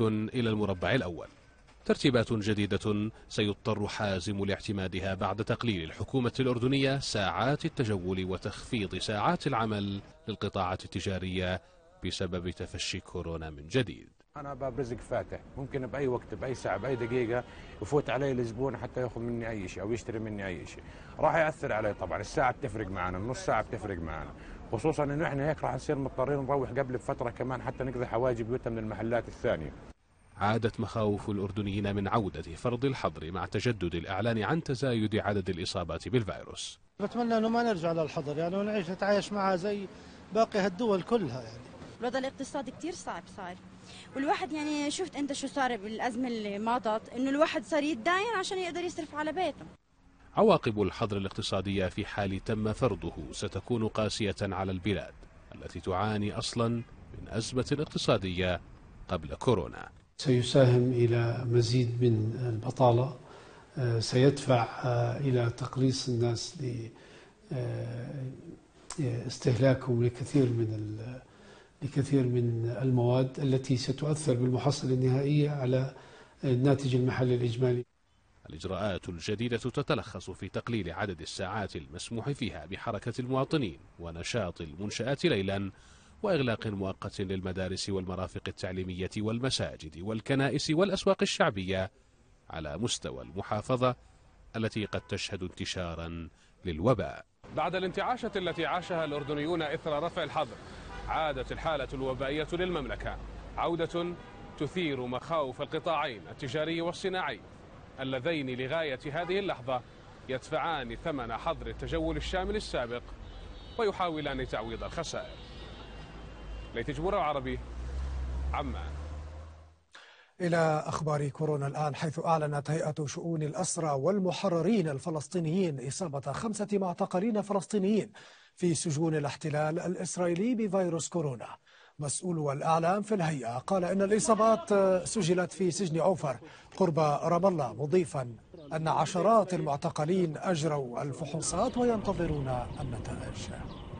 إلى المربع الأول ترتيبات جديدة سيضطر حازم لاعتمادها بعد تقليل الحكومة الأردنية ساعات التجول وتخفيض ساعات العمل للقطاعات التجارية بسبب تفشي كورونا من جديد أنا باب رزق فاتح ممكن بأي وقت بأي ساعة بأي دقيقة يفوت علي الزبون حتى يأخذ مني أي شيء أو يشتري مني أي شيء راح يأثر علي طبعا الساعة بتفرق معنا النص ساعة بتفرق معنا خصوصا انه احنا هيك راح نصير مضطرين نروح قبل بفتره كمان حتى نقضي حواجب بيوتنا من المحلات الثانيه عادت مخاوف الأردنيين من عودة فرض الحظر مع تجدد الإعلان عن تزايد عدد الإصابات بالفيروس بتمنى أنه ما نرجع للحظر يعني ونعيش نتعايش معها زي باقي هالدول كلها يعني الوضع الاقتصادي كثير صعب صار والواحد يعني شفت أنت شو صار بالأزمة اللي مضت أنه الواحد صار يتداين عشان يقدر يصرف على بيته عواقب الحظر الاقتصادية في حال تم فرضه ستكون قاسية على البلاد التي تعاني أصلا من أزمة اقتصادية قبل كورونا سيساهم إلى مزيد من البطالة آه، سيدفع آه، إلى تقليص الناس لاستهلاكهم آه، لكثير من لكثير من المواد التي ستؤثر بالمحصلة النهائية على الناتج المحلي الإجمالي الإجراءات الجديدة تتلخص في تقليل عدد الساعات المسموح فيها بحركة المواطنين ونشاط المنشآت ليلا وإغلاق مؤقت للمدارس والمرافق التعليمية والمساجد والكنائس والأسواق الشعبية على مستوى المحافظة التي قد تشهد انتشارا للوباء بعد الانتعاشة التي عاشها الأردنيون إثر رفع الحظر عادت الحالة الوبائية للمملكة عودة تثير مخاوف القطاعين التجاري والصناعي اللذين لغاية هذه اللحظة يدفعان ثمن حظر التجول الشامل السابق ويحاولان تعويض الخسائر ليت جمهور العربي عمان إلى أخبار كورونا الآن حيث أعلنت هيئة شؤون الأسرى والمحررين الفلسطينيين إصابة خمسة معتقلين فلسطينيين في سجون الاحتلال الإسرائيلي بفيروس كورونا مسؤول الأعلام في الهيئة قال إن الإصابات آه، سجلت في سجن عوفر قرب رام الله مضيفا أن عشرات المعتقلين أجروا الفحوصات وينتظرون النتائج